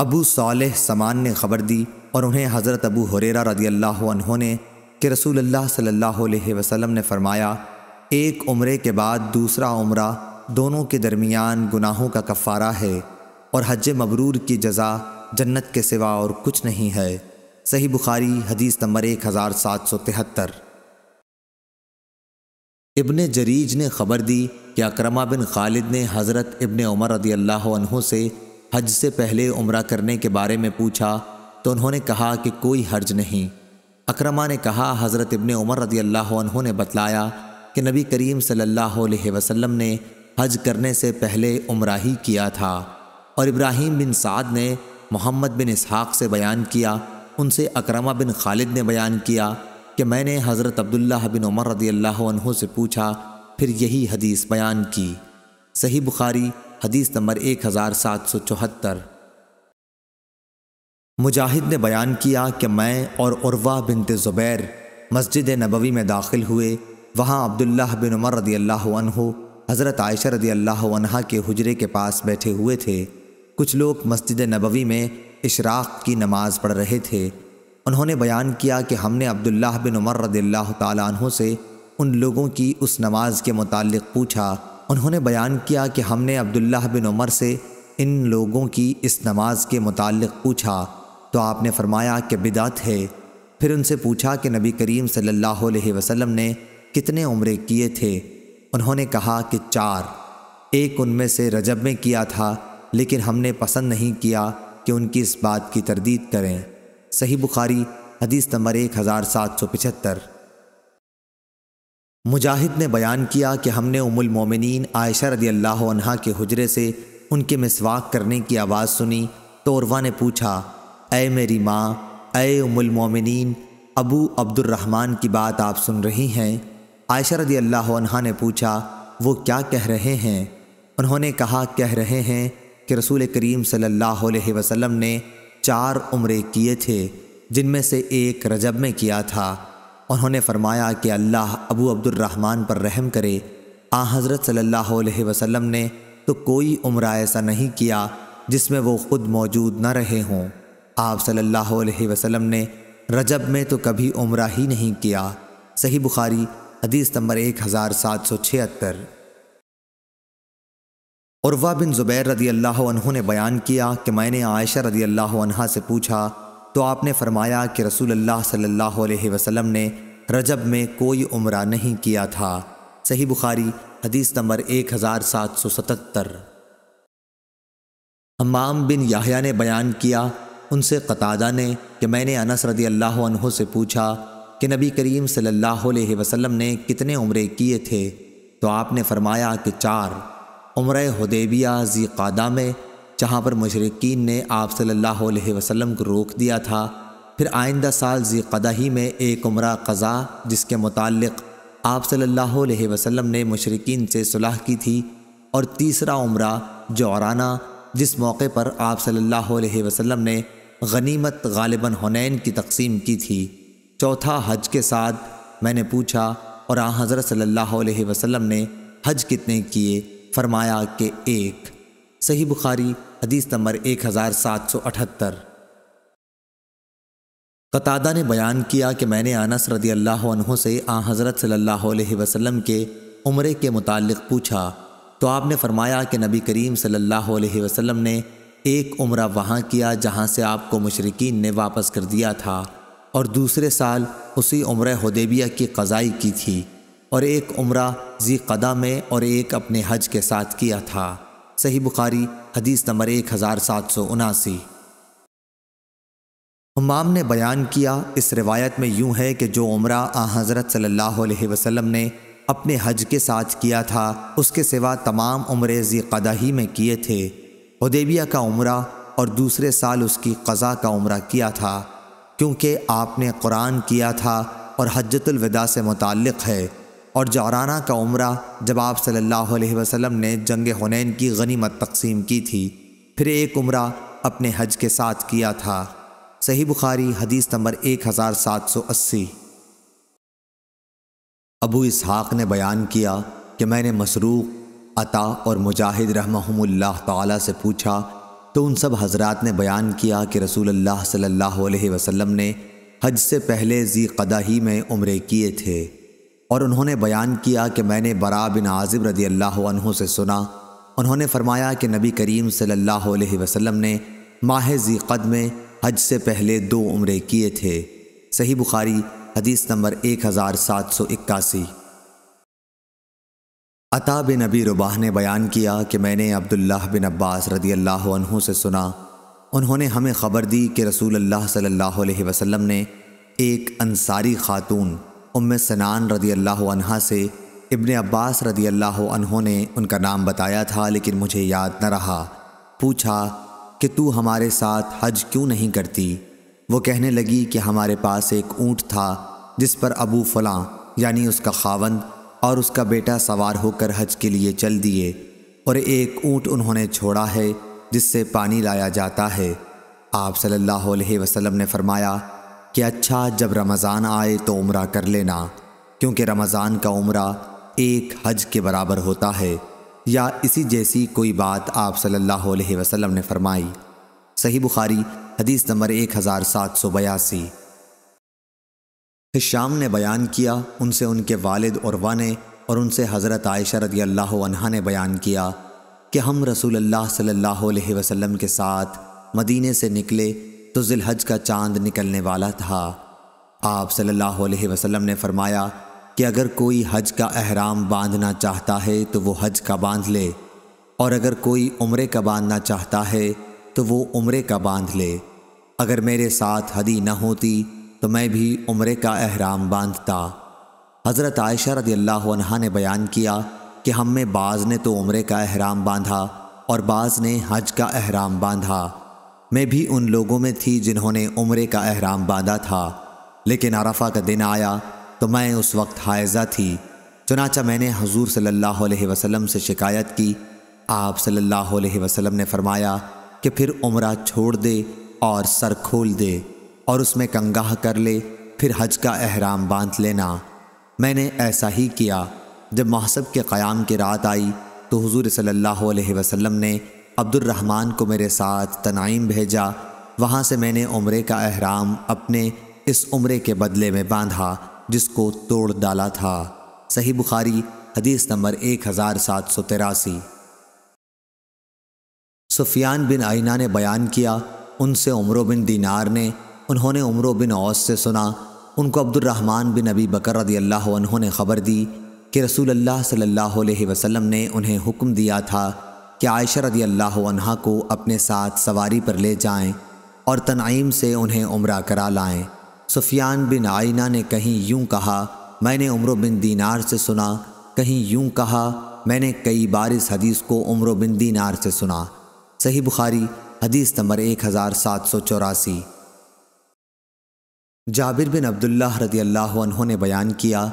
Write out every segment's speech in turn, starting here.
अबू सालह समान ने खबर दी और उन्हें हज़रत अबू हुरेरा रदी अल्लाह ने कि रसूल अल्लाह सल्लल्लाहु अलैहि वसल्लम ने फ़रमाया एक उमरे के बाद दूसरा उम्रा दोनों के दरमियान गुनाहों का कफ़ारा है और हज मबरूर की जजा जन्नत के सिवा और कुछ नहीं है सही बुखारी हदीस नंबर एक हज़ार सात सौ तिहत्तर इब्न जरीज ने खबर दी कि अक्रमा बिन खालिद ने हज़रत इब्न उमर रदी अल्लाह से हज से पहले उम्र करने के बारे में पूछा तो उन्होंने कहा कि कोई हर्ज नहीं अक्रमा ने कहा हज़रत इबन उमर रदी अल्लाह ने बतलाया कि नबी करीम सल्लल्लाहु अलैहि वसल्लम ने हज करने से पहले उम्र ही किया था और इब्राहिम बिन साद ने मोहम्मद बिन इसहाक़ से बयान किया उनसे अक्रमा बिन खालिद ने बयान किया कि मैंने हज़रत अब्दुल्ला बिन उमर रदी अल्लाह से पूछा फिर यही हदीस बयान की सही बुखारी हदीस नंबर एक हज़ार सात सौ चौहत्तर मुजाहिद ने बयान किया कि मैं और उर्वा बिन ज़ुबैर मस्जिद नबवी में दाखिल हुए वहाँ अब्दुल्लाह बिन उमर रदी अल्लाह हज़रत आयशा रदी अल्लाह के हजरे के पास बैठे हुए थे कुछ लोग मस्जिद नबवी में इशराक की नमाज़ पढ़ रहे थे उन्होंने बयान किया कि हमने अब्दुल्ला बिन उमर रदी अल्लाह से उन लोगों की उस नमाज के मुतल पूछा उन्होंने बयान किया कि हमने अब्दुल्लाह बिन उमर से इन लोगों की इस नमाज के मुतालिक पूछा तो आपने फरमाया कि बिदात है फिर उनसे पूछा कि नबी करीम सल्लल्लाहु अलैहि वसल्लम ने कितने उम्रे किए थे उन्होंने कहा कि चार एक उनमें से रजब में किया था लेकिन हमने पसंद नहीं किया कि उनकी इस बात की तरदीद करें सही बुखारी हदीस नंबर एक हज़ार सात सौ पिचहत्तर मुजाहिद ने बयान किया कि हमने उमुल मोमिनीन आयशा रदी अल्लाह अनहा के हजरे से उनके मिसवाक करने की आवाज़ सुनी तो उर्वा ने पूछा अय मेरी माँ ए उमुल मोमिनीन अबू अब्दुलरहमान की बात आप सुन रही हैं आयशा रदी अल्लाह अनहा ने पूछा वो क्या कह रहे हैं उन्होंने कहा कह रहे हैं कि रसूल करीम सल्लल्लाहु अलैहि वसल्लम ने चार उम्रे किए थे जिनमें से एक रजब में किया था उन्होंने फरमाया कि अल्लाह अबू अब्दुलरहमान पर रहम करे आ हज़रत सल्लल्लाहु अलैहि वसल्लम ने तो कोई उम्र ऐसा नहीं किया जिसमें वो ख़ुद मौजूद न रहे हों आप सल्लल्लाहु अलैहि वसल्लम ने रजब में तो कभी उम्र ही नहीं किया सही बुखारी हदीस नंबर एक हज़ार सात सौ छिहत्तर बिन ज़ुबैर रदी अल्लाह ने बयान किया कि मैंने आयशा रदी अल्लाह से पूछा तो आपने फरमाया कि रसूल अल्लाह सल्लल्लाहु अलैहि वसल्लम ने रजब में कोई उम्र नहीं किया था सही बुखारी हदीस नंबर एक हज़ार सात सौ सतहत्तर हमाम बिन याहिया ने बयान किया उनसे कतादा ने कि मैंने अनस रदी अल्लाह से पूछा कि नबी करीम सल्लल्लाहु अलैहि वसल्लम ने कितने उम्रे किए थे तो आपने फरमाया कि चार उम्र हदेबिया जी कादा में जहाँ पर मशरकिन ने आप सल्ला वसम को रोक दिया था फिर आइंदा साल जी कदही में एक उम्र कज़ा जिसके मुतल आप सल्ला वसम ने मशरकिन से सुलह की थी और तीसरा उम्र जौराना जिस मौके पर आप सल्ला वसम ने गनीमत गालिबा हुनैन की तकसीम की थी चौथा हज के साथ मैंने पूछा और आ हज़रत सल्ला वसम ने हज कितने किए फरमाया कि एक सही बुखारी हदीस नंबर एक हज़ार सात सौ अठहत्तर कतादा ने बयान किया कि मैंने आनस रदी अल्लाह से आ हज़रत सल्लल्लाहु अलैहि वसल्लम के उम्र के मुतालिक पूछा तो आपने फरमाया कि नबी करीम सल्लल्लाहु अलैहि वसल्लम ने एक उम्र वहाँ किया जहाँ से आपको मशरकिन ने वापस कर दिया था और दूसरे साल उसी उम्र हदेबिया की कज़ाई की थी और एक उम्र जी कदा में और एक अपने हज के साथ किया था सही बुखारी हदीस नंबर एक हज़ार सात सौ उनासी हमाम ने बयान किया इस रिवायत में यूँ है कि जो उम्र आ हज़रत सल्लल्लाहु अलैहि वसल्लम ने अपने हज के साथ किया था उसके सिवा तमाम उम्र जी कदाही में किए थे उदेबिया का उम्र और दूसरे साल उसकी कज़ा का उम्र किया था क्योंकि आपने कुरान किया था और हजतुलविदा से मुतक़ है और जौराना का उम्र जब आप सल्लल्लाहु अलैहि वसल्लम ने जंग हुनैन की गनीमत तकसीम की थी फिर एक उम्र अपने हज के साथ किया था सही बुखारी हदीस नंबर 1780 अबू इसहाक ने बयान किया कि मैंने मसरूक अता और मुजाहिद रहमहुल्लाह ताला से पूछा तो उन सब हजरात ने बयान किया कि रसूल अल्लाह सल्लल्लाहु अलैहि वसल्लम ने हज से पहले जी कदा ही में उम्र किए थे और उन्होंने बयान किया कि मैंने बरा बिन आज़िब रदी अल्लाह से सुना उन्होंने फरमाया कि नबी करीम सल्लल्लाहु अलैहि वसल्लम ने माह जी कद में हज से पहले दो उम्रे किए थे सही बुखारी हदीस नंबर एक हज़ार सात सौ इक्यासी अता बिन नबी रुबाह ने बयान किया कि मैंने अब्दुल्लाह बिन अब्बास रदी अल्लाह से सुना उन्होंने हमें ख़बर दी कि रसूल अल्लाह सल्लल्लाहु अलैहि वसल्लम ने एक अंसारी खातून उम्म सनान रदी अल्लाह अनहा से इब्ने अब्बास रदी अल्लाह अनहों ने उनका नाम बताया था लेकिन मुझे याद न रहा पूछा कि तू हमारे साथ हज क्यों नहीं करती वो कहने लगी कि हमारे पास एक ऊँट था जिस पर अबू फलां यानी उसका खावंद और उसका बेटा सवार होकर हज के लिए चल दिए और एक ऊँट उन्होंने छोड़ा है जिससे पानी लाया जाता है आप सल्लल्लाहु अलैहि वसल्लम ने फरमाया कि अच्छा जब रमज़ान आए तो उम्र कर लेना क्योंकि रमज़ान का उम्र एक हज के बराबर होता है या इसी जैसी कोई बात आप सल्लल्लाहु अलैहि वसल्लम ने फरमाई सही बुखारी हदीस नंबर एक हज़ार सात सौ बयासी हिशाम ने बयान किया उनसे उनके वालिद और वाने और उनसे हज़रत आयशा रदी अल्लाह ने बयान किया कि हम रसूल अल्लाह सल्लल्लाहु अलैहि वसल्लम के साथ मदीने से निकले तो जिलहज का चांद निकलने वाला था आप सल्लल्लाहु अलैहि वसल्लम ने फरमाया कि अगर कोई हज का अहराम बांधना चाहता है तो वो हज का बांध ले और अगर कोई उम्रे का बांधना चाहता है तो वो उम्रे का बांध ले अगर मेरे साथ हदी न होती तो मैं भी उम्रे का अहराम बांधता हज़रत आयशा रदी अल्लाह ने बयान किया कि हम में बाज़ ने तो उम्रे का अहराम बांधा और बाज़ ने हज का अहराम बांधा मैं भी उन लोगों में थी जिन्होंने उम्र का अहराम बांधा था लेकिन अरफा का दिन आया तो मैं उस वक्त हायजा थी चुनाचा मैंने हजूर सल्लल्लाहु अलैहि वसल्लम से शिकायत की आप सल्लल्लाहु अलैहि वसल्लम ने फरमाया कि फिर उम्र छोड़ दे और सर खोल दे और उसमें कंगाह कर ले फिर हज का अहराम बांध लेना मैंने ऐसा ही किया जब महसब के क़याम की रात आई तो हुजूर सल्लल्लाहु अलैहि वसल्लम ने अब्दुलरहमान को मेरे साथ तनाइम भेजा वहाँ से मैंने उम्र का अहराम अपने इस उम्र के बदले में बांधा जिसको तोड़ डाला था सही बुखारी हदीस नंबर एक हज़ार सात सौ तिरासी सुफियान बिन आइना ने बयान किया उनसे उम्र बिन दीनार ने उन्होंने उम्र बिन औस से सुना उनको अब्दुलरहमान बिन अबी बकर रदी अल्लाह उन्होंने ख़बर दी कि रसूल अल्लाह सल्लल्लाहु अलैहि वसल्लम ने उन्हें हुक्म दिया था कि आयशा रदी अल्लाह को अपने साथ सवारी पर ले जाएं और तनाइम से उन्हें उम्र करा लाएं सुफियान बिन आइना ने कहीं यूं कहा मैंने उम्र बिन दीनार से सुना कहीं यूं कहा मैंने कई बार इस हदीस को उम्र बिन दीनार से सुना सही बुखारी हदीस नंबर एक हज़ार सात सौ चौरासी जाबिर बिन अब्दुल्ला रदी अल्लाह ने बयान किया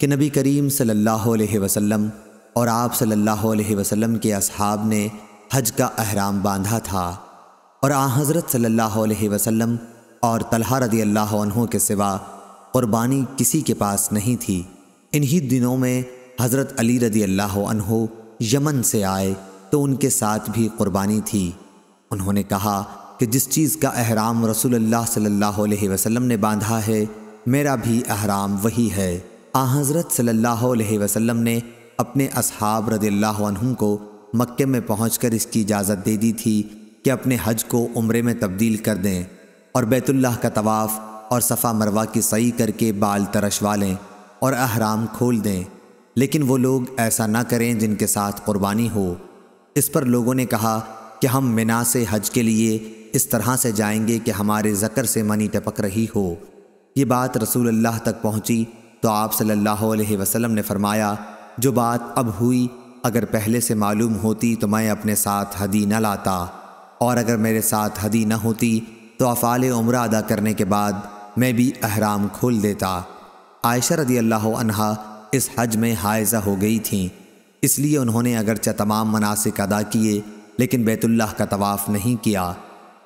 कि नबी करीम सल्लल्लाहु अलैहि वसल्लम और आप सल्लल्लाहु अलैहि वसल्लम के असहाब ने हज का अहराम बांधा था और आ हज़रत सल्लल्लाहु अलैहि वसल्लम और तलहा रदी अल्लाह के सिवा क़ुरबानी किसी के पास नहीं थी इन्हीं दिनों में हज़रत अली रदी अल्लाह यमन से आए तो उनके साथ भी क़ुरबानी थी उन्होंने कहा कि जिस चीज़ का अहराम रसूलुल्लाह सल्लल्लाहु अलैहि वसल्लम ने बांधा है मेरा भी अहराम वही है आ हज़रत सल्लल्लाहु अलैहि वसल्लम ने अपने असहाब रदील्लाम को मक्के में पहुंचकर इसकी इजाज़त दे दी थी कि अपने हज को उम्र में तब्दील कर दें और बैतुल्लाह का तवाफ़ और सफ़ा मरवा की सही करके बाल तरशवा लें और अहराम खोल दें लेकिन वो लोग ऐसा ना करें जिनके साथ कुर्बानी हो इस पर लोगों ने कहा कि हम मिना से हज के लिए इस तरह से जाएंगे कि हमारे ज़कर से मनी टपक रही हो ये बात रसूल अल्लाह तक पहुँची तो आप सल्ला वसलम ने फरमाया जो बात अब हुई अगर पहले से मालूम होती तो मैं अपने साथ हदी न लाता और अगर मेरे साथ हदी न होती तो अफ़ाल उम्र अदा करने के बाद मैं भी अहराम खोल देता आयशा रदी अल्लाह अनहा इस हज में हायजा हो गई थीं इसलिए उन्होंने अगरचे तमाम मनासिक अदा किए लेकिन बैतुल्लाह का तवाफ़ नहीं किया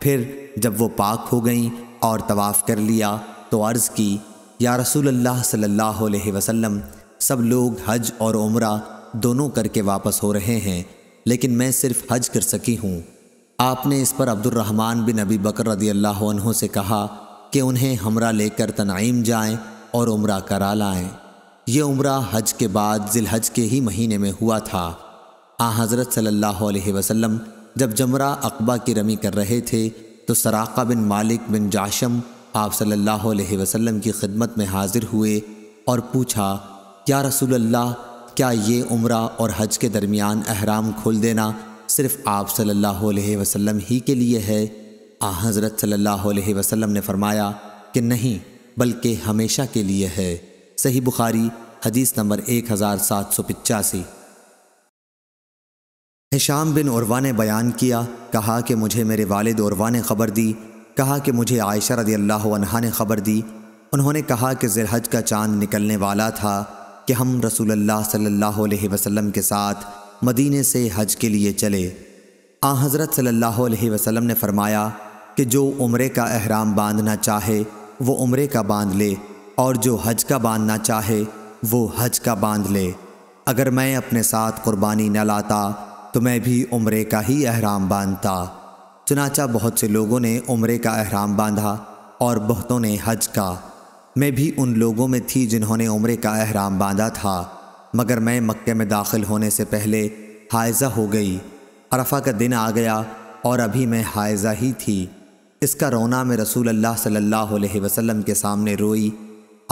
फिर जब वो पाक हो गईं और तवाफ़ कर लिया तो अर्ज़ की या रसूल अल्लाह सल्लल्लाहु अलैहि वसल्लम सब लोग हज और उम्र दोनों करके वापस हो रहे हैं लेकिन मैं सिर्फ हज कर सकी हूँ आपने इस पर अब्दुलरहमान बिन अबी बकर रदी अल्लाह से कहा कि उन्हें हमरा लेकर तनाइम जाएं और उम्र करा लाएं ये उम्र हज के बाद जिलहज के ही महीने में हुआ था आ हज़रत सल्लल्लाहु अलैहि वसल्लम जब जमरा अकबा की रमी कर रहे थे तो सराक़ा बिन मालिक बिन जाशम आप सल्ला वसम की खिदमत में हाज़िर हुए और पूछा या रसूल अल्लाह क्या ये उम्र और हज के दरमियान अहराम खोल देना सिर्फ आप सल्लल्लाहु अलैहि वसल्लम ही के लिए है आ हज़रत सल्लल्लाहु अलैहि वसल्लम ने फरमाया कि नहीं बल्कि हमेशा के लिए है सही बुखारी हदीस नंबर एक हज़ार सात सौ पिचासी हिशाम बिन उर्वा ने बयान किया कहा कि मुझे मेरे वालिद उर्वा ने ख़बर दी कहा कि मुझे आयशा रदी अल्लाह ने ख़बर दी उन्होंने कहा कि जिलहज का चांद निकलने वाला था कि हम अल्लाह सल्लल्लाहु अलैहि वसल्लम के साथ मदीने से हज के लिए चले आ हज़रत सल्लल्लाहु अलैहि वसल्लम ने फरमाया कि जो उम्र का अहराम बांधना चाहे वो उम्र का बांध ले और जो हज का बांधना चाहे वो हज का बांध ले अगर मैं अपने साथ कुर्बानी न लाता तो मैं भी उम्र का ही अहराम बांधता चुनाचा बहुत से लोगों ने उम्र का अहराम बांधा और बहुतों ने हज का मैं भी उन लोगों में थी जिन्होंने उम्र का अहराम बांधा था मगर मैं मक्के में दाखिल होने से पहले हायजा हो गई अरफा का दिन आ गया और अभी मैं हायजा ही थी इसका रोना में रसूल अल्लाह सल्लल्लाहु अलैहि वसल्लम के सामने रोई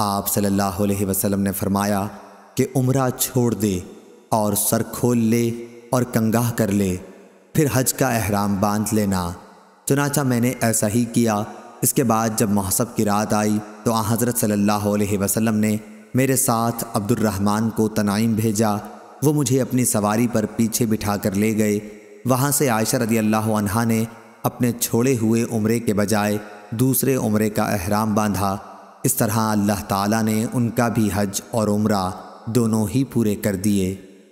आप सल्लल्लाहु अलैहि वसल्लम ने फरमाया कि उम्र छोड़ दे और सर खोल ले और कंगाह कर ले फिर हज का अहराम बांध लेना चुनाचा मैंने ऐसा ही किया इसके बाद जब महसब की रात आई तो आ हज़रत सल्लल्लाहु अलैहि वसल्लम ने मेरे साथ अब्दुलरहमान को तनाइम भेजा वो मुझे अपनी सवारी पर पीछे बिठा कर ले गए वहाँ से आयशा रदी अल्लाह अनहा ने अपने छोड़े हुए उम्रे के बजाय दूसरे उम्रे का अहराम बांधा इस तरह अल्लाह ताला ने उनका भी हज और उम्र दोनों ही पूरे कर दिए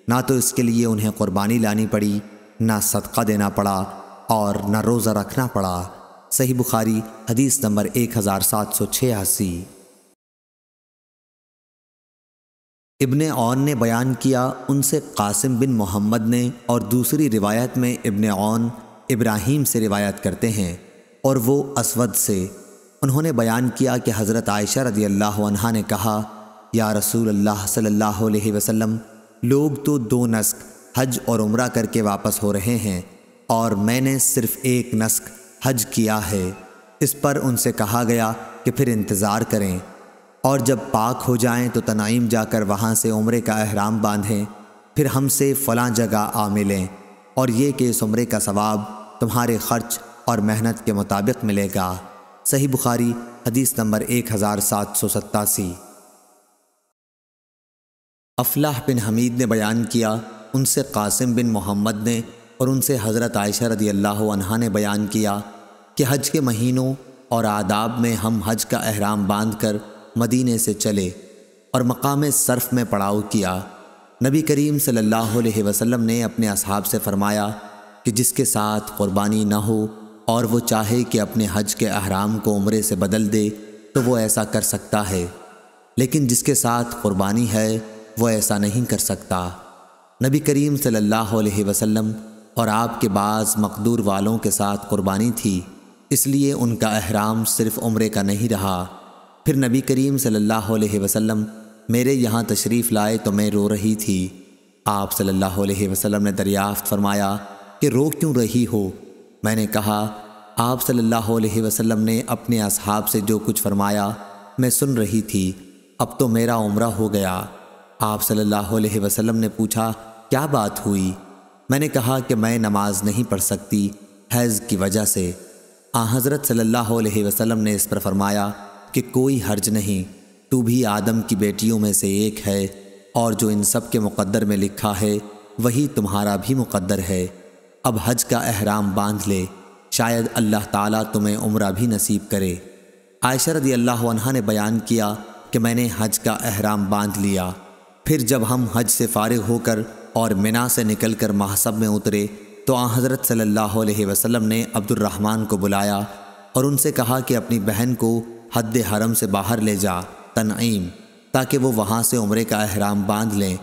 ना तो इसके लिए उन्हें क़ुरबानी लानी पड़ी ना सदका देना पड़ा और ना रोज़ा रखना पड़ा सही बुखारी हदीस नंबर एक हज़ार सात सौ छियासी इब्न ओन ने बयान किया उनसे कासिम बिन मोहम्मद ने और दूसरी रिवायत में इबन ओन इब्राहिम से रिवायत करते हैं और वो असवद से उन्होंने बयान किया कि हज़रत आयशा रदी अल्लाह ने कहा या रसूल अल्लाह सल्लल्लाहु अलैहि वसल्लम लोग तो दो नस्क हज और उम्र करके वापस हो रहे हैं और मैंने सिर्फ़ एक नस्क हज किया है इस पर उनसे कहा गया कि फिर इंतज़ार करें और जब पाक हो जाएं तो तनाइम जाकर वहाँ से उम्र का अहराम बांधें फिर हमसे फ़लाँ जगह आ मिलें और ये कि इस उम्र का सवाब तुम्हारे खर्च और मेहनत के मुताबिक मिलेगा सही बुखारी हदीस नंबर एक हज़ार सात सौ सत्तासी अफलाह बिन हमीद ने बयान किया उनसे कासिम बिन मोहम्मद ने और उनसे हज़रत आयशा रदी अल्लाह अनहा ने बयान किया कि हज के महीनों और आदाब में हम हज का अहराम बांध कर मदीने से चले और मकाम सर्फ में पड़ाव किया नबी करीम सल्लल्लाहु अलैहि वसल्लम ने अपने असहाब से फ़रमाया कि जिसके साथ क़ुरबानी ना हो और वो चाहे कि अपने हज के अहराम को उम्र से बदल दे तो वो ऐसा कर सकता है लेकिन जिसके साथ क़ुरबानी है वो ऐसा नहीं कर सकता नबी करीम सल्लल्लाहु अलैहि वसल्लम और आपके बाद मकदूर वालों के साथ कुर्बानी थी इसलिए उनका अहराम सिर्फ उम्र का नहीं रहा फिर नबी करीम सल्लल्लाहु अलैहि वसल्लम मेरे यहाँ तशरीफ़ लाए तो मैं रो रही थी आप सल्लल्लाहु अलैहि वसल्लम ने दरियाफ़त फरमाया कि रो क्यों रही हो मैंने कहा आप सल्लल्लाहु अलैहि वसल्लम ने अपने असहाब से जो कुछ फरमाया मैं सुन रही थी अब तो मेरा उम्र हो गया आप सल्लल्लाहु अलैहि वसल्लम ने पूछा क्या बात हुई मैंने कहा कि मैं नमाज नहीं पढ़ सकती हैज़ की वजह से आ हज़रत सल्लल्लाहु अलैहि वसल्लम ने इस पर फरमाया कि कोई हर्ज नहीं तू भी आदम की बेटियों में से एक है और जो इन सब के मुकद्दर में लिखा है वही तुम्हारा भी मुकद्दर है अब हज का अहराम बांध ले शायद अल्लाह ताला तुम्हें उम्र भी नसीब करे आयशा रदी अल्लाह अनहा ने बयान किया कि मैंने हज का अहराम बांध लिया फिर जब हम हज से फारग होकर और मिना से निकलकर महासब में उतरे तो आ हज़रत सल्लल्लाहु अलैहि वसल्लम ने अब्दुलरहमान को बुलाया और उनसे कहा कि अपनी बहन को हद हरम से बाहर ले जा तनईम ताकि वो वहाँ से उम्र का अहराम बांध लें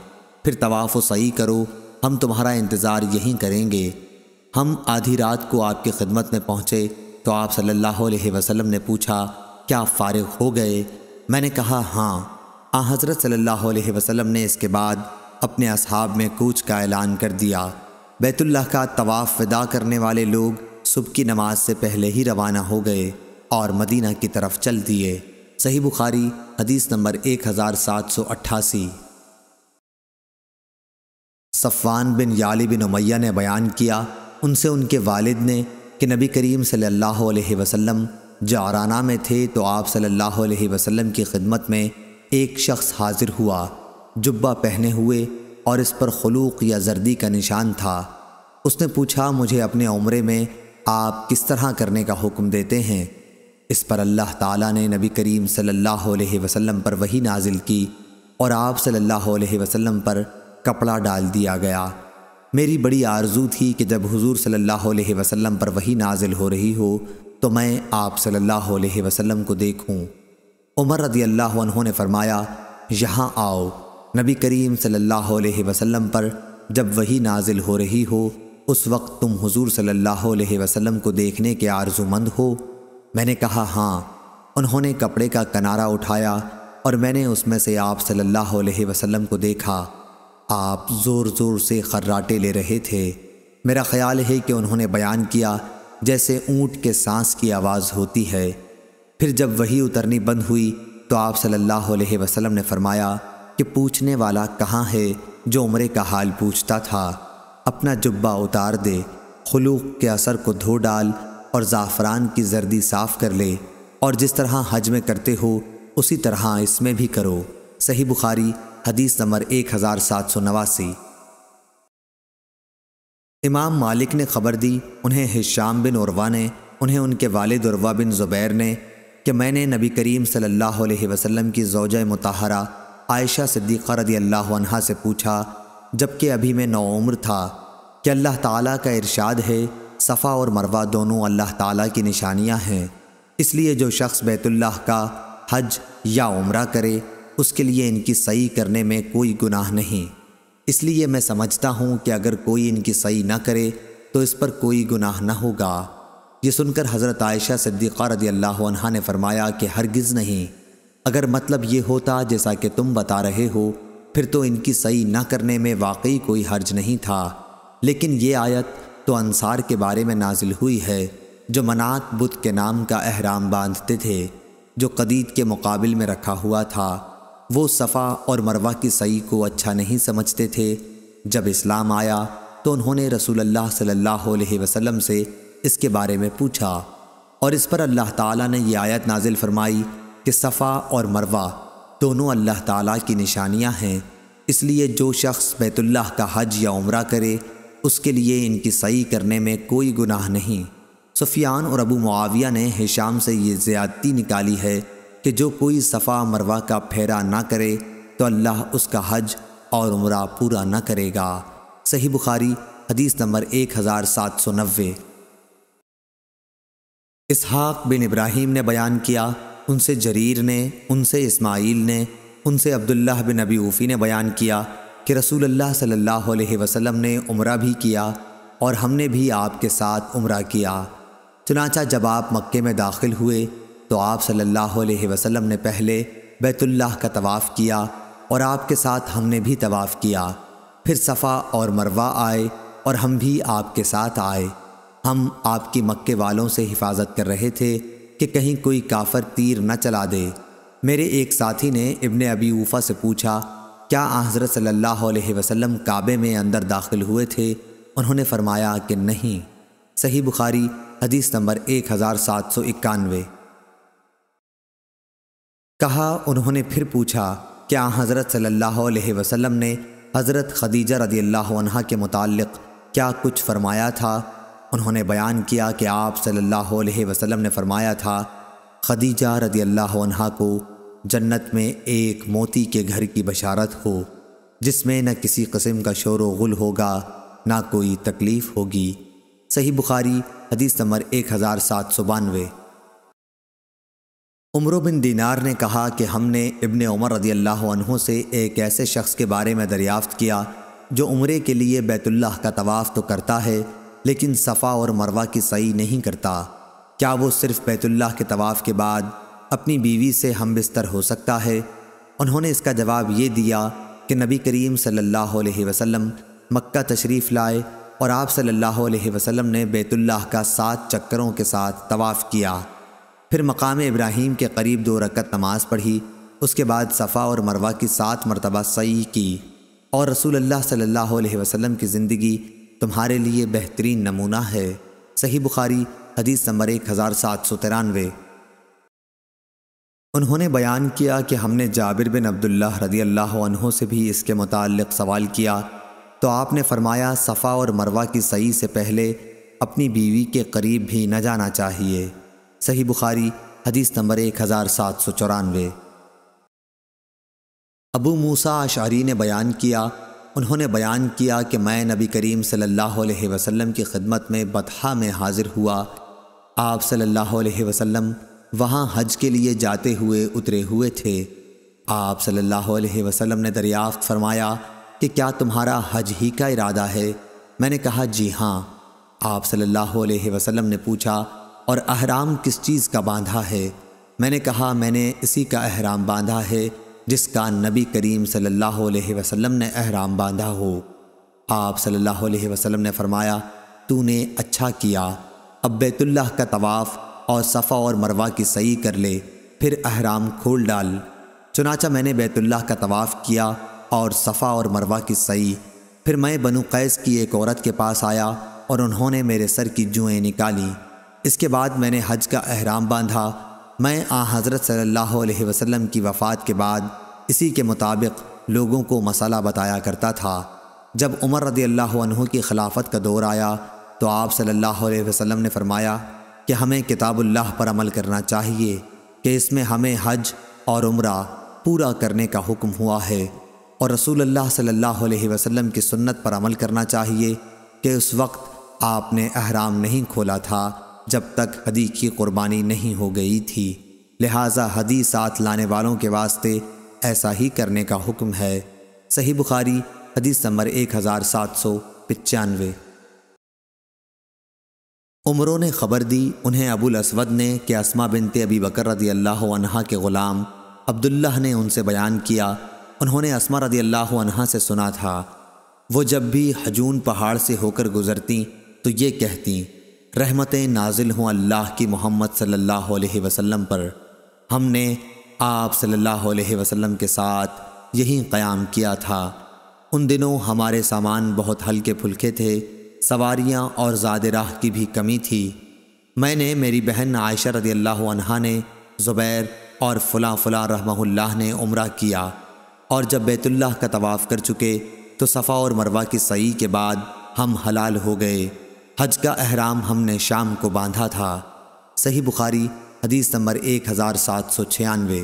फिर तवाफ़ सही करो हम तुम्हारा इंतज़ार यहीं करेंगे हम आधी रात को आपकी खिदमत में पहुँचे तो आप सल्लल्लाहु अलैहि वसल्लम ने पूछा क्या फ़ारग फारिग हो गए मैंने कहा हाँ आ हज़रत सल्लल्लाहु अलैहि वसल्लम ने इसके बाद अपने असहाब में कूच का ऐलान कर दिया बैतुल्ला का तवाफ़ विदा करने वाले लोग सुबह की नमाज से पहले ही रवाना हो गए और मदीना की तरफ चल दिए सही बुखारी हदीस नंबर एक हज़ार सात सौ अट्ठासी बिन याली बिन उमैया ने बयान किया उनसे उनके वालिद ने कि नबी करीम सल्लल्लाहु अलैहि वसल्लम जाराना में थे तो आप सल्लल्लाहु अलैहि वसल्लम की खिदमत में एक शख्स हाजिर हुआ जुब्बा पहने हुए और इस पर खलूक या जर्दी का निशान था उसने पूछा मुझे अपने उम्र में आप किस तरह करने का हुक्म देते हैं इस पर अल्लाह ताला ने नबी करीम सल्लल्लाहु अलैहि वसल्लम पर वही नाजिल की और आप सल्लल्लाहु अलैहि वसल्लम पर कपड़ा डाल दिया गया मेरी बड़ी आरजू थी कि जब हुजूर सल्लल्लाहु अलैहि वसल्लम पर वही नाजिल हो रही हो तो मैं आप सल्लल्लाहु अलैहि वसल्लम को देखूं उमर रदी अल्लाह ने फरमाया यहाँ आओ नबी करीम सल्लल्लाहु अलैहि वसल्लम पर जब वही नाजिल हो रही हो उस वक्त तुम हुजूर सल्लल्लाहु अलैहि वसल्लम को देखने के आरजूमंद हो मैंने कहा हाँ उन्होंने कपड़े का किनारा उठाया और मैंने उसमें से आप सल्लल्लाहु अलैहि वसल्लम को देखा आप ज़ोर ज़ोर से खर्राटे ले रहे थे मेरा ख्याल है कि उन्होंने बयान किया जैसे ऊँट के सांस की आवाज़ होती है फिर जब वही उतरनी बंद हुई तो आप सल्लल्लाहु अलैहि वसल्लम ने फरमाया कि पूछने वाला कहाँ है जो उम्र का हाल पूछता था अपना जुब्बा उतार दे खलूक के असर को धो डाल और ज़ाफ़रान की जर्दी साफ़ कर ले और जिस तरह हज में करते हो उसी तरह इसमें भी करो सही बुखारी हदीस नंबर एक हज़ार सात सौ नवासी इमाम मालिक ने खबर दी उन्हें हिशाम बिन उर्वा ने उन्हें उनके वालिद उर्वा बिन ज़ुबैर ने कि मैंने नबी करीम सल्लल्लाहु अलैहि वसल्लम की जोज मुताहरा आयशा सिद्दीक़ा रदी अल्लाह अनहा से पूछा जबकि अभी मैं नौम्र था कि अल्लाह ताला का इरशाद है सफ़ा और मरवा दोनों अल्लाह ताला की निशानियां हैं इसलिए जो शख्स बैतुल्लाह का हज या उम्र करे उसके लिए इनकी सही करने में कोई गुनाह नहीं इसलिए मैं समझता हूँ कि अगर कोई इनकी सही ना करे तो इस पर कोई गुनाह ना होगा ये सुनकर हज़रत आयशा सिद्दीक़ा रदी अल्लाह ने फ़रमाया कि हरगिज़ नहीं अगर मतलब ये होता जैसा कि तुम बता रहे हो फिर तो इनकी सही न करने में वाकई कोई हर्ज नहीं था लेकिन ये आयत तो अनसार के बारे में नाजिल हुई है जो मनात बुद्ध के नाम का अहराम बांधते थे जो कदीद के मुकाबल में रखा हुआ था वो सफ़ा और मरवा की सही को अच्छा नहीं समझते थे जब इस्लाम आया तो उन्होंने अल्लाह सल्लल्लाहु अलैहि वसल्लम से इसके बारे में पूछा और इस पर अल्लाह ताला ने यह आयत नाजिल फरमाई कि सफ़ा और मरवा दोनों अल्लाह ताला की निशानियां हैं इसलिए जो शख्स बैतुल्लाह का हज या उम्र करे उसके लिए इनकी सही करने में कोई गुनाह नहीं सुफियान और अबू मुआविया ने हिशाम से ये ज़्यादती निकाली है कि जो कोई सफ़ा मरवा का फेरा ना करे तो अल्लाह उसका हज और उम्र पूरा ना करेगा सही बुखारी हदीस नंबर एक हज़ार सात सौ नब्बे इसहाक बिन इब्राहिम ने बयान किया उनसे जरीर ने उनसे इस्माइल ने उनसे अब्दुल्लाह बिन नबी ऊफ़ी ने बयान किया कि रसूल अल्लाह सल्लल्लाहु अलैहि वसल्लम ने उम्र भी किया और हमने भी आपके साथ उम्रा किया चनाचा जब आप मक्के में दाखिल हुए तो आप सल्लल्लाहु अलैहि वसल्लम ने पहले बैतुल्लाह का तवाफ़ किया और आपके साथ हमने भी तवाफ़ किया फिर सफ़ा और मरवा आए और हम भी आपके साथ आए हम आपकी मक्के वालों से हिफाजत कर रहे थे कि कहीं कोई काफर तीर न चला दे मेरे एक साथी ने इब्ने अबी उफा से पूछा क्या हज़रत सल्लल्लाहु अलैहि वसल्लम काबे में अंदर दाखिल हुए थे उन्होंने फरमाया कि नहीं सही बुखारी हदीस नंबर एक हज़ार सात सौ इक्यानवे कहा उन्होंने फिर पूछा क्या हज़रत सल्लल्लाहु अलैहि वसल्लम ने हज़रत खदीजा रदी अल्लाह के मुतालिक क्या कुछ फरमाया था उन्होंने बयान किया कि आप सल्लल्लाहु अलैहि वसल्लम ने फरमाया था खदीजा रदी अल्लाह को जन्नत में एक मोती के घर की बशारत हो जिसमें न किसी कस्म का शोर गुल होगा ना कोई तकलीफ़ होगी सही बुखारी हदीस नंबर एक हज़ार सात सौ बानवे उम्र बिन दीनार ने कहा कि हमने इबन उमर रदी अल्लाह से एक ऐसे शख्स के बारे में दरियाफ़्त किया जो उम्र के लिए बैतुल्लाह का तवाफ़ तो करता है लेकिन सफ़ा और मरवा की सही नहीं करता क्या वो सिर्फ बैतुल्लाह के तवाफ़ के बाद अपनी बीवी से हम बिस्तर हो सकता है उन्होंने इसका जवाब ये दिया कि नबी करीम सल्लल्लाहु अलैहि वसल्लम मक्का तशरीफ़ लाए और आप सल्लल्लाहु अलैहि वसल्लम ने बैतुल्लाह का सात चक्करों के साथ तवाफ़ किया फिर मकाम इब्राहिम के करीब दो रकत नमाज पढ़ी उसके बाद सफ़ा और मरवा की सात मरतबा सही की और रसूल अल्लाह सल्लल्लाहु अलैहि वसल्लम की ज़िंदगी तुम्हारे लिए बेहतरीन नमूना है सही बुखारी हदीस नंबर एक हज़ार सात सौ तिरानवे उन्होंने बयान किया कि हमने जाबिर बिन अब्दुल्ला रदी अल्लाह से भी इसके मुतालिक सवाल किया तो आपने फरमाया सफ़ा और मरवा की सही से पहले अपनी बीवी के करीब भी न जाना चाहिए सही बुखारी हदीस नंबर एक हज़ार सात सौ चौरानवे अबू मूसा आशारी ने बयान किया उन्होंने बयान किया कि मैं नबी करीम सल्लल्लाहु अलैहि वसल्लम की खिदमत में बतहा में हाज़िर हुआ आप सल्लल्लाहु अलैहि वसल्लम वहाँ हज के लिए जाते हुए उतरे हुए थे आप सल्लल्लाहु अलैहि वसल्लम ने दरियाफ़त फरमाया कि क्या तुम्हारा हज ही का इरादा है मैंने कहा जी हाँ आप सल्लल्लाहु अलैहि वसल्लम ने पूछा और अहराम किस चीज़ का बांधा है मैंने कहा मैंने इसी का अहराम बांधा है जिसका नबी करीम सल्लल्लाहु अलैहि वसल्लम ने अहराम बांधा हो आप सल्लल्लाहु अलैहि वसल्लम ने फरमाया तूने अच्छा किया अब बैतुल्लाह का तवाफ़ और सफ़ा और मरवा की सही कर ले फिर अहराम खोल डाल चुनाचा मैंने बैतुल्लाह का तवाफ़ किया और सफ़ा और मरवा की सही फिर मैं बनु कैस की एक औरत के पास आया और उन्होंने मेरे सर की जुएँ निकाली इसके बाद मैंने हज का अहराम बांधा मैं आ हज़रत सल्ला अलैहि की वफ़ात के बाद इसी के मुताबिक लोगों को मसाला बताया करता था जब उमर रदी अल्लाह की खिलाफत का दौर आया तो आप सल्लल्लाहु अलैहि वसल्लम ने फरमाया कि हमें किताबुल्लाह पर अमल करना चाहिए कि इसमें हमें हज और उम्र पूरा करने का हुक्म हुआ है और रसूल अल्लाह सल्लल्लाहु अलैहि वसल्लम की सुन्नत पर अमल करना चाहिए कि उस वक्त आपने अहराम नहीं खोला था जब तक हदी की कुर्बानी नहीं हो गई थी लिहाजा हदी साथ लाने वालों के वास्ते ऐसा ही करने का हुक्म है सही बुखारी हदीस नंबर एक हज़ार सात सौ पचानवे उमरों ने खबर दी उन्हें अबुल असवद ने कि असमा बिनते अबी बकर रदी अल्लाह अनहा के ग़ुलाम अब्दुल्ला ने उनसे बयान किया उन्होंने असमा रदी अल्लाह अनहा से सुना था वो जब भी हजून पहाड़ से होकर गुज़रती तो ये कहती रहमतें नाजिल हों अल्लाह की मोहम्मद सल्लल्लाहु अलैहि वसल्लम पर हमने आप सल्लल्लाहु अलैहि वसल्लम के साथ यही क़याम किया था उन दिनों हमारे सामान बहुत हल्के फुल्के थे सवारियाँ और ज़ाद राह की भी कमी थी मैंने मेरी बहन आयशा रदी अल्लाह ने ज़ुबैर और फ़लाँ फ़ुला रहमा ने उम्र किया और जब बैतुल्ला का तवाफ़ कर चुके तो सफ़ा और मरवा की सई के बाद हम हलाल हो गए हज का अहराम हमने शाम को बांधा था सही बुखारी हदीस नंबर एक हज़ार सात सौ छियानवे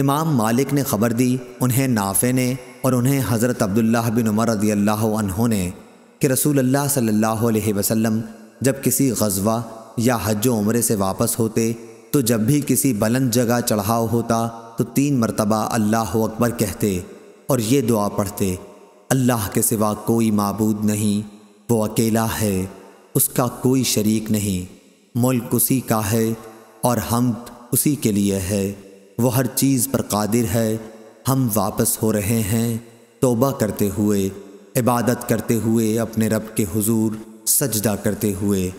इमाम मालिक ने खबर दी उन्हें नाफे ने और उन्हें हज़रत अब्दुल्ला बिन उमर रदी अल्लाह ने कि रसूल अल्लाह सल्लल्लाहु अलैहि वसल्लम जब किसी गजवा या हज उम्र से वापस होते तो जब भी किसी बुलंद जगह चढ़ाव होता तो तीन मरतबा अल्लाह अकबर कहते और ये दुआ पढ़ते अल्लाह के सिवा कोई मबूद नहीं वो अकेला है उसका कोई शरीक नहीं मुल्क उसी का है और हम उसी के लिए है वो हर चीज़ पर कादिर है हम वापस हो रहे हैं तोबा करते हुए इबादत करते हुए अपने रब के हुजूर सजदा करते हुए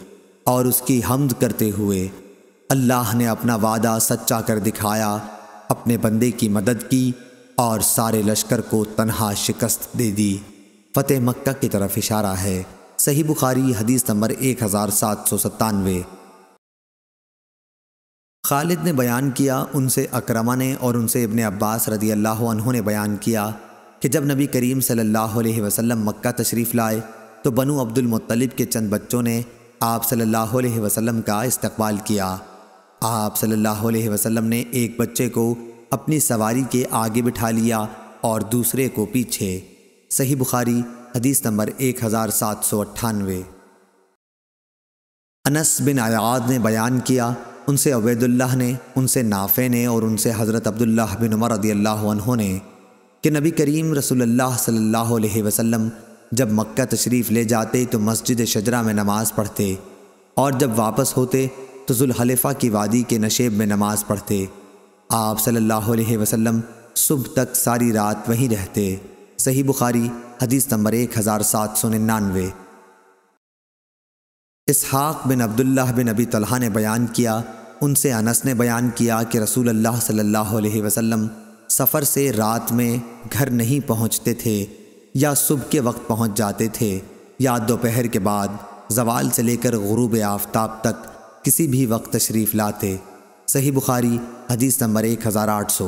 और उसकी हमद करते हुए अल्लाह ने अपना वादा सच्चा कर दिखाया अपने बंदे की मदद की और सारे लश्कर को तनहा शिकस्त दे दी फतेह मक्का की तरफ इशारा है सही बुखारी हदीस नंबर एक हज़ार सात सौ सत्तानवे खालिद ने बयान किया उनसे अक्रमा ने और उनसे इबन अब्बास रदी अल्लाह ने बयान किया कि जब नबी करीम सल्लल्लाहु अलैहि वसल्लम मक्का तशरीफ़ लाए तो बनु अब्दुल मुत्तलिब के चंद बच्चों ने आप सल्लल्लाहु अलैहि वसल्लम का इस्तकबाल किया आप सल्लल्लाहु अलैहि वसल्लम ने एक बच्चे को अपनी सवारी के आगे बिठा लिया और दूसरे को पीछे सही बुखारी हदीस नंबर एक हज़ार सात सौ अट्ठानवे अनस बिन आयाद ने बयान किया उनसे अवैदुल्लाह ने उनसे नाफे ने और उनसे हज़रत अब्दुल्लाह बिन उमर रदी ने कि नबी करीम रसोल्ला सल्लल्लाहु वसम जब मक्का तशरीफ़ ले जाते तो मस्जिद शजरा में नमाज़ पढ़ते और जब वापस होते तो जुल्हलफ़ा की वादी के नशेब में नमाज़ पढ़ते आप सल्लल्लाहु अलैहि वसल्लम सुबह तक सारी रात वहीं रहते सही बुखारी हदीस नंबर एक हज़ार सात सौ निन्यानवे इसहाक़ बिन अब्दुल्ला बिन अबी तलहा ने बयान किया उनसे अनस ने बयान किया कि रसूल अल्लाह सल्लल्लाहु अलैहि वसल्लम सफ़र से रात में घर नहीं पहुँचते थे या सुबह के वक्त पहुँच जाते थे या दोपहर के बाद जवाल से लेकर गुरूब आफ्ताब तक किसी भी वक्त तशरीफ़ लाते सही बुखारी हदीस नंबर एक हज़ार आठ सौ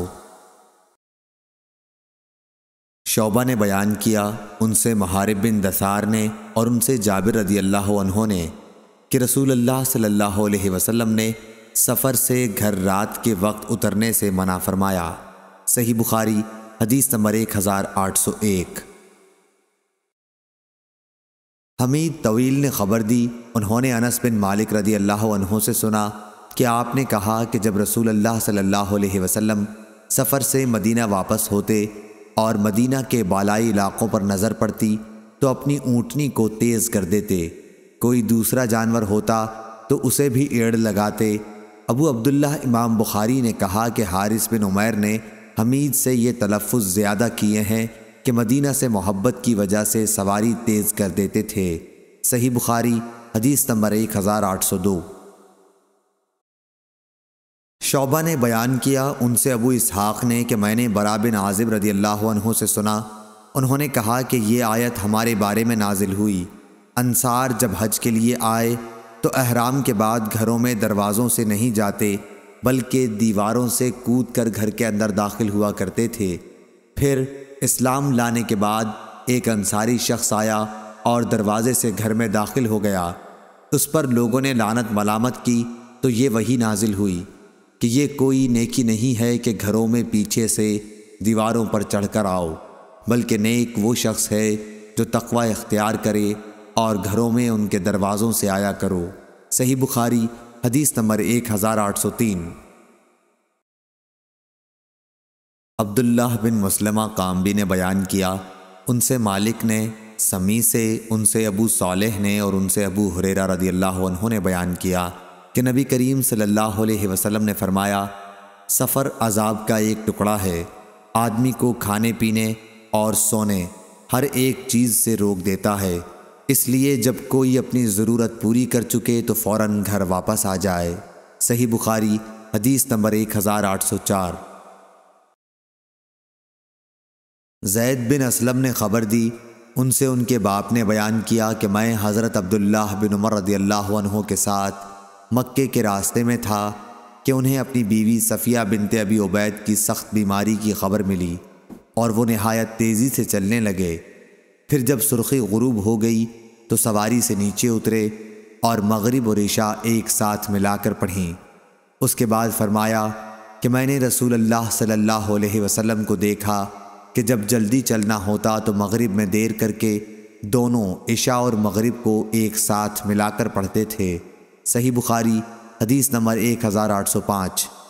शोबा ने बयान किया उनसे महारिब बिन दसार ने और उनसे जाबिर रदी अल्लाह ने कि रसूल अल्लाह सल्लल्लाहु अलैहि वसल्लम ने सफ़र से घर रात के वक्त उतरने से मना फरमाया सही बुखारी हदीस नंबर एक हज़ार आठ सौ एक हमीद तवील ने खबर दी उन्होंने अनस बिन मालिक रदी अल्लाह से सुना कि आपने कहा कि जब रसूल अल्लाह सल्लल्लाहु अलैहि वसल्लम सफ़र से मदीना वापस होते और मदीना के बालाई इलाक़ों पर नज़र पड़ती तो अपनी ऊँटनी को तेज़ कर देते कोई दूसरा जानवर होता तो उसे भी एड़ लगाते अबू अब्दुल्ला इमाम बुखारी ने कहा कि हारिस बिन उमैर ने हमीद से ये तलफ़ ज़्यादा किए हैं कि मदीना से मोहब्बत की वजह से सवारी तेज़ कर देते थे सही बुखारी हदीस नंबर एक हज़ार आठ सौ दो शोबा ने बयान किया उनसे अबू इसहाक़ ने कि मैंने बरा बिन आज़िब रदी अल्लाह से सुना उन्होंने कहा कि ये आयत हमारे बारे में नाजिल हुई अनसार जब हज के लिए आए तो अहराम के बाद घरों में दरवाज़ों से नहीं जाते बल्कि दीवारों से कूद कर घर के अंदर दाखिल हुआ करते थे फिर इस्लाम लाने के बाद एक अंसारी शख्स आया और दरवाज़े से घर में दाखिल हो गया उस पर लोगों ने लानत मलामत की तो ये वही नाजिल हुई कि ये कोई नेकी नहीं है कि घरों में पीछे से दीवारों पर चढ़कर आओ बल्कि नेक वो शख्स है जो तकवा इख्तियार करे और घरों में उनके दरवाज़ों से आया करो सही बुखारी हदीस नंबर एक हज़ार आठ सौ तीन अब्दुल्ला बिन मुसलमा कामबी ने बयान किया उनसे मालिक ने समी से उनसे अबू सालेह ने और उनसे अबू हुरेरा रदी अल्लाह ने बयान किया कि नबी करीम सल्लल्लाहु अलैहि वसल्लम ने फरमाया सफ़र अजाब का एक टुकड़ा है आदमी को खाने पीने और सोने हर एक चीज़ से रोक देता है इसलिए जब कोई अपनी ज़रूरत पूरी कर चुके तो फ़ौर घर वापस आ जाए सही बुखारी हदीस नंबर एक हज़ार आठ सौ चार जैद बिन असलम ने ख़बर दी उनसे उनके बाप ने बयान किया कि मैं हज़रत अब्दुल्लाह बिन उमर रदी अल्लाह के साथ मक्के के रास्ते में था कि उन्हें अपनी बीवी सफ़िया बिनते अबी उबैद की सख्त बीमारी की खबर मिली और वो नहायत तेज़ी से चलने लगे फिर जब सुर्खी गुरूब हो गई तो सवारी से नीचे उतरे और मगरिब और ऋषा एक साथ मिलाकर पढ़ी उसके बाद फरमाया कि मैंने रसूल अल्लाह सल्लल्लाहु अलैहि वसल्लम को देखा कि जब जल्दी चलना होता तो मगरिब में देर करके दोनों ईशा और मगरिब को एक साथ मिलाकर पढ़ते थे सही बुखारी हदीस नंबर एक हज़ार आठ सौ पाँच